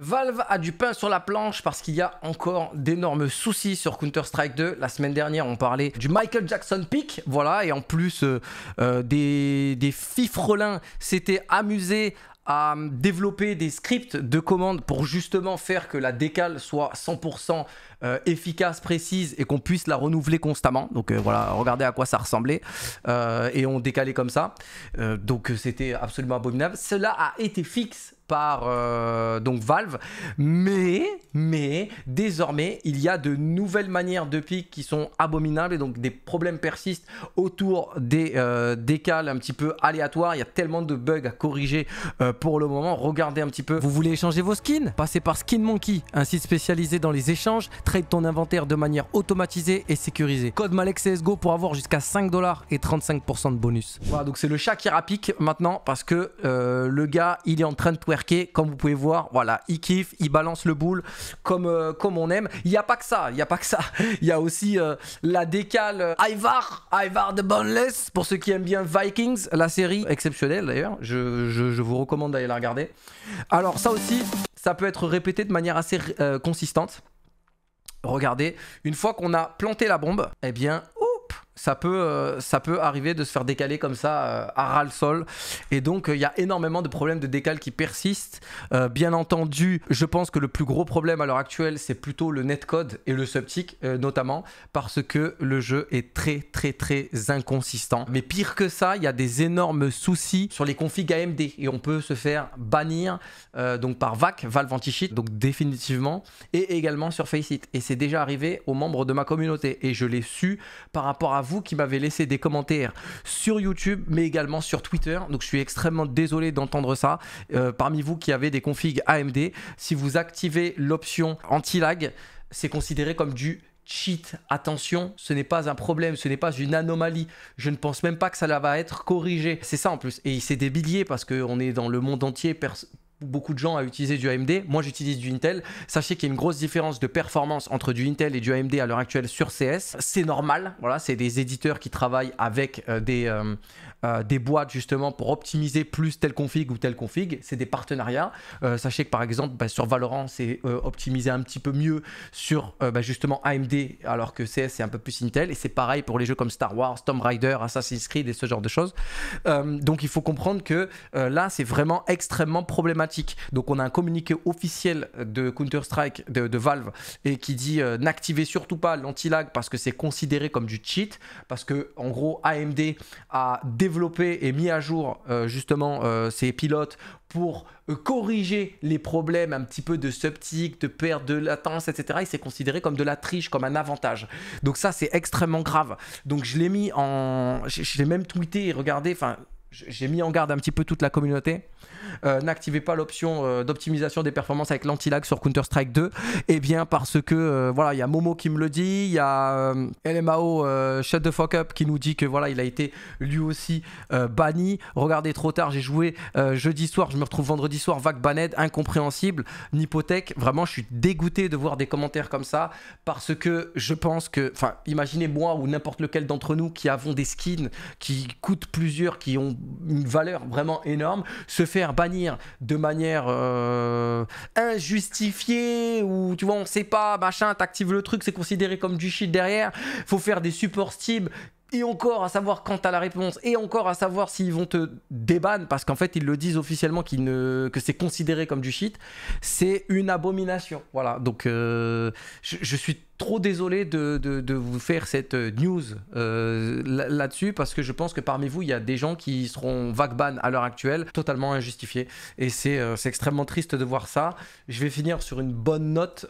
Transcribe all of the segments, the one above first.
Valve a du pain sur la planche parce qu'il y a encore d'énormes soucis sur Counter-Strike 2. La semaine dernière, on parlait du Michael Jackson Peak, voilà, et en plus euh, euh, des, des fifrelins s'étaient amusés à développer des scripts de commandes pour justement faire que la décale soit 100% euh, efficace, précise et qu'on puisse la renouveler constamment. Donc voilà, regardez à quoi ça ressemblait. et on décalait comme ça. donc c'était absolument abominable. Cela a été fixe par euh, donc Valve. Mais, mais désormais, il y a de nouvelles manières de pique qui sont abominables et donc des problèmes persistent autour des euh, décales un petit peu aléatoires. Il y a tellement de bugs à corriger euh, pour le moment. Regardez un petit peu. Vous voulez échanger vos skins Passez par Skin Monkey, un site spécialisé dans les échanges. Trade ton inventaire de manière automatisée et sécurisée. Code CSGO pour avoir jusqu'à 5 dollars et 35% de bonus. Voilà, donc c'est le chat qui rapique maintenant parce que le gars, il est en train de twerker comme vous pouvez voir, voilà, il kiffe, il balance le boule comme, euh, comme on aime. Il n'y a pas que ça, il n'y a pas que ça. Il y a aussi euh, la décale Ivar, Ivar the Boneless, pour ceux qui aiment bien Vikings, la série exceptionnelle d'ailleurs. Je, vous recommande d'aller la regarder. Alors ça aussi, ça peut être répété de manière assez euh, consistante. Regardez, une fois qu'on a planté la bombe, eh bien, oh, ça peut, euh, ça peut arriver de se faire décaler comme ça euh, à ras-le-sol. Et donc, euh, il y a énormément de problèmes de décal qui persistent. bien entendu, je pense que le plus gros problème à l'heure actuelle, c'est plutôt le netcode et le subtic, notamment, parce que le jeu est très, très, très inconsistant. Mais pire que ça, il y a des énormes soucis sur les configs AMD et on peut se faire bannir donc par VAC, Valve Anti-Cheat, donc définitivement, et également sur Faceit. Et c'est déjà arrivé aux membres de ma communauté. Et je l'ai su par rapport à vous qui m'avez laissé des commentaires sur YouTube, mais également sur Twitter. Donc je suis extrêmement désolé d'entendre ça. Euh, parmi vous qui avez des configs AMD, si vous activez l'option anti-lag, c'est considéré comme du cheat. Attention, ce n'est pas un problème, ce n'est pas une anomalie. Je ne pense même pas que ça va être corrigé. C'est ça en plus. Et c'est des billets parce qu'on est dans le monde entier beaucoup de gens à utiliser du AMD. Moi, j'utilise du Intel. Sachez qu'il y a une grosse différence de performance entre du Intel et du AMD à l'heure actuelle sur CS. C'est normal. Voilà, c'est des éditeurs qui travaillent avec euh, des, euh, euh, des boîtes justement pour optimiser plus tel config ou telle config. C'est des partenariats. sachez que par exemple, bah, sur Valorant, c'est optimisé un petit peu mieux sur bah, justement AMD, alors que CS c'est un peu plus Intel. Et c'est pareil pour les jeux comme Star Wars, Tomb Raider, Assassin's Creed et ce genre de choses. donc, il faut comprendre que là, c'est vraiment extrêmement problématique donc on a un communiqué officiel de Counter-Strike, de, Valve, et qui dit euh, n'activez surtout pas l'anti-lag parce que c'est considéré comme du cheat, parce que en gros AMD a développé et mis à jour euh, justement ces euh, ses pilotes pour corriger les problèmes un petit peu de sceptique de perte de latence, etc. Et c'est considéré comme de la triche, comme un avantage. Donc ça, c'est extrêmement grave. Donc je l'ai mis en... j'ai même tweeté et regardé, enfin, j'ai mis en garde un petit peu toute la communauté. Euh, n'activez pas l'option euh, d'optimisation des performances avec l'anti-lag sur Counter-Strike 2 et eh bien, parce que, euh, voilà, il y a Momo qui me le dit, il y a LMAO Shut the Fuck Up qui nous dit que, voilà, il a été lui aussi banni. Regardez, trop tard, j'ai joué jeudi soir, je me retrouve vendredi soir, vague banade incompréhensible, hypothèque, Vraiment, je suis dégoûté de voir des commentaires comme ça parce que je pense que, enfin, imaginez moi ou n'importe lequel d'entre nous qui avons des skins qui coûtent plusieurs, qui ont une valeur vraiment énorme, se fait bannir de manière euh, injustifiée ou tu vois on sait pas machin t'actives le truc c'est considéré comme du shit derrière faut faire des supports Steam et encore à savoir quand à la réponse, et encore à savoir s'ils vont te déban parce qu'en fait ils le disent officiellement qu'ils ne... que c'est considéré comme du shit, c'est une abomination. Voilà, donc euh, je, je suis trop désolé de, vous faire cette euh, news euh, là-dessus parce que je pense que parmi vous, il y a des gens qui seront vague-ban à l'heure actuelle, totalement injustifiés. Et euh, c'est extrêmement triste de voir ça. Je vais finir sur une bonne note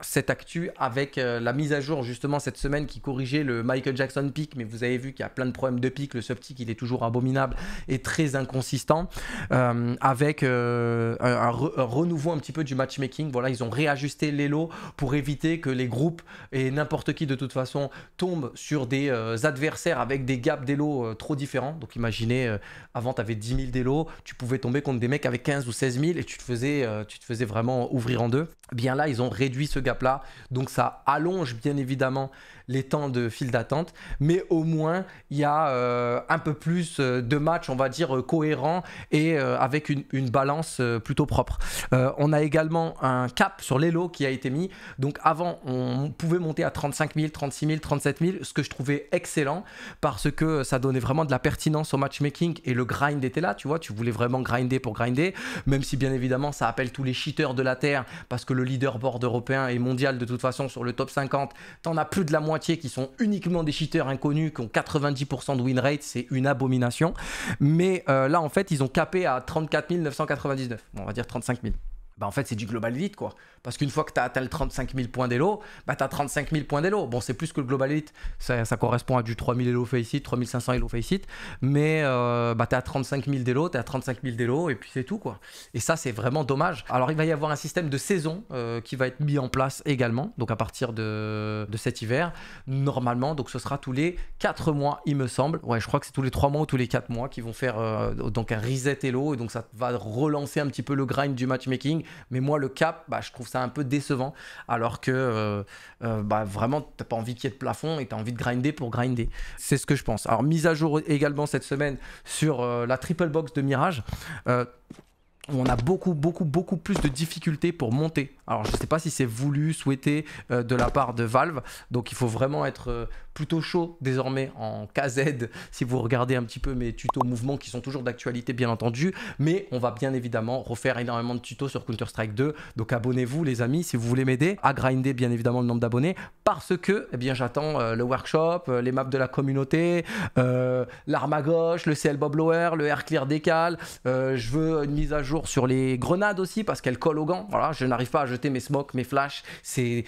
cette actu avec la mise à jour justement cette semaine qui corrigeait le Michael Jackson pic, mais vous avez vu qu'il y a plein de problèmes de pic, le sub-tick il est toujours abominable et très inconsistant, avec un, renouveau un petit peu du matchmaking. Voilà, ils ont réajusté l'élo pour éviter que les groupes et n'importe qui de toute façon tombe sur des euh, adversaires avec des gaps d'élo euh, trop différents. Donc imaginez, euh, avant tu avais 10 000 d'élo, tu pouvais tomber contre des mecs avec 15 ou 16 000 et tu te faisais, tu te faisais vraiment ouvrir en deux. Bien là, ils ont réduit ce gap-là, donc ça allonge bien évidemment les temps de file d'attente, mais au moins il y a euh, un peu plus euh, de matchs, on va dire, euh, cohérents et avec une, balance plutôt propre. on a également un cap sur l'élo qui a été mis. Donc avant, on pouvait monter à 35 000, 36 000, 37 000, ce que je trouvais excellent parce que ça donnait vraiment de la pertinence au matchmaking et le grind était là, tu vois, tu voulais vraiment grinder pour grinder, même si bien évidemment ça appelle tous les cheaters de la Terre parce que le leaderboard européen et mondial de toute façon sur le top 50, t'en as plus de la moitié qui sont uniquement des cheaters inconnus, qui ont 90% de win rate, c'est une abomination. Mais euh, là, en fait, ils ont capé à 34 999, bon, on va dire 35 000. Bah, en fait c'est du global elite quoi. Parce qu'une fois que tu as atteint le 35 000 points d'élo, bah tu as 35 000 points d'élo. Bon c'est plus que le global elite, ça, correspond à du 000 élo 3 3500 élo ici, mais euh, bah tu as 35 000 d'élo, tu as 35 000 d'élo et puis c'est tout quoi. Et ça c'est vraiment dommage. Alors il va y avoir un système de saison euh, qui va être mis en place également, donc à partir de, cet hiver, normalement, donc ce sera tous les 4 mois il me semble. Ouais je crois que c'est tous les 3 mois ou tous les 4 mois qui vont faire euh, donc un reset élo et donc ça va relancer un petit peu le grind du matchmaking mais moi, le cap, bah, je trouve ça un peu décevant. Alors que euh, euh, bah, vraiment, t'as pas envie qu'il y ait de plafond et as envie de grinder pour grinder. C'est ce que je pense. Alors, mise à jour également cette semaine sur euh, la triple box de Mirage. on a beaucoup, beaucoup, beaucoup plus de difficultés pour monter alors je ne sais pas si c'est voulu, souhaité euh, de la part de Valve. Donc il faut vraiment être euh, plutôt chaud désormais en KZ si vous regardez un petit peu mes tutos mouvements qui sont toujours d'actualité bien entendu. Mais on va bien évidemment refaire énormément de tutos sur Counter-Strike 2. Donc abonnez-vous les amis si vous voulez m'aider à grinder bien évidemment le nombre d'abonnés parce que eh bien j'attends euh, le workshop, les maps de la communauté, l'arme à gauche, le CL Bob Lower, le air clear décal. je veux une mise à jour sur les grenades aussi parce qu'elles collent au gants. Voilà, je n'arrive pas à jeter mes smokes, mes flashs. C'est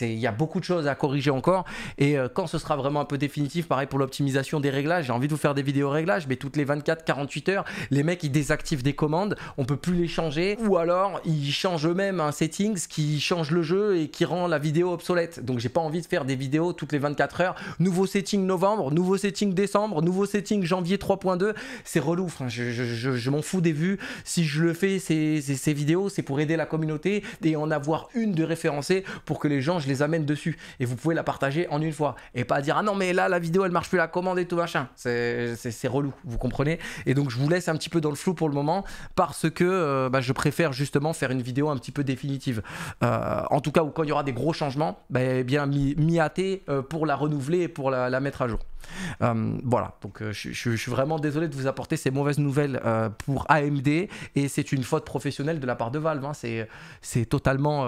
il y a beaucoup de choses à corriger encore et euh, quand ce sera vraiment un peu définitif pareil pour l'optimisation des réglages j'ai envie de vous faire des vidéos réglages mais toutes les 24 48 heures les mecs ils désactivent des commandes on peut plus les changer ou alors ils changent eux-mêmes un setting qui change le jeu et qui rend la vidéo obsolète donc j'ai pas envie de faire des vidéos toutes les 24 heures nouveau setting novembre nouveau setting décembre nouveau setting janvier 3.2 c'est relou enfin, je, m'en fous des vues si je le fais ces, ces, ces vidéos c'est pour aider la communauté et en avoir une de référencée pour que les gens, je les amène dessus. Et vous pouvez la partager en une fois. Et pas dire, ah non, mais là, la vidéo, elle marche plus, la commande et tout machin. C'est relou, vous comprenez Et donc, je vous laisse un petit peu dans le flou pour le moment parce que euh, bah, je préfère justement faire une vidéo un petit peu définitive. Euh, en tout cas, ou quand il y aura des gros changements, bah, eh bien, m'y hâter euh, pour la renouveler et pour la mettre à jour. Euh, voilà, donc euh, je, suis vraiment désolé de vous apporter ces mauvaises nouvelles euh, pour AMD et c'est une faute professionnelle de la part de Valve. Hein. C'est totalement.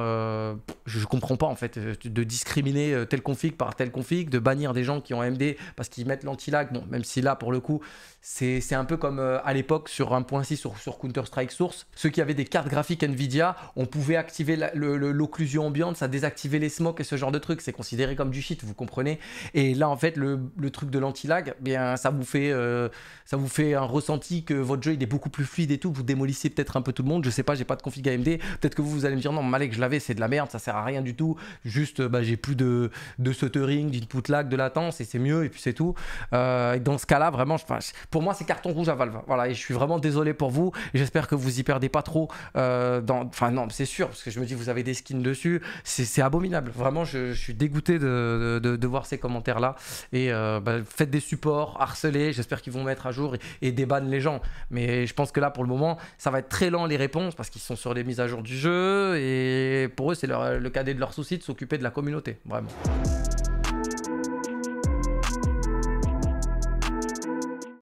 je comprends pas en fait de discriminer tel config par tel config, de bannir des gens qui ont AMD parce qu'ils mettent l'anti-lag. Bon, même si là pour le coup, c'est un peu comme à l'époque sur 1.6 sur, sur Counter-Strike Source, ceux qui avaient des cartes graphiques Nvidia, on pouvait activer l'occlusion ambiante, ça désactivait les smokes et ce genre de trucs. C'est considéré comme du shit, vous comprenez Et là en fait, le truc de l'anti-lag, eh bien ça vous fait euh, ça vous fait un ressenti que votre jeu il est beaucoup plus fluide et tout. Vous démolissez peut-être un peu tout le monde. Je sais pas, j'ai pas de config AMD. Peut-être que vous, allez me dire non, Malek, je l'avais, c'est de la merde, ça sert à rien du tout. Juste, euh, bah, j'ai plus de, de stuttering, d'input lag, de latence et c'est mieux et puis c'est tout. Euh, dans ce cas-là, vraiment, je, pour moi, c'est carton rouge à Valve. Voilà, et je suis vraiment désolé pour vous. J'espère que vous y perdez pas trop. dans, enfin non, c'est sûr parce que je me dis vous avez des skins dessus, c'est abominable. Vraiment, je, suis dégoûté de, de, voir ces commentaires là et bah, euh, faites des supports, harcelez, j'espère qu'ils vont mettre à jour et, débannent les gens. Mais je pense que là, pour le moment, ça va être très lent les réponses parce qu'ils sont sur les mises à jour du jeu et pour eux, c'est le cadet de leurs soucis de s'occuper de la communauté, vraiment.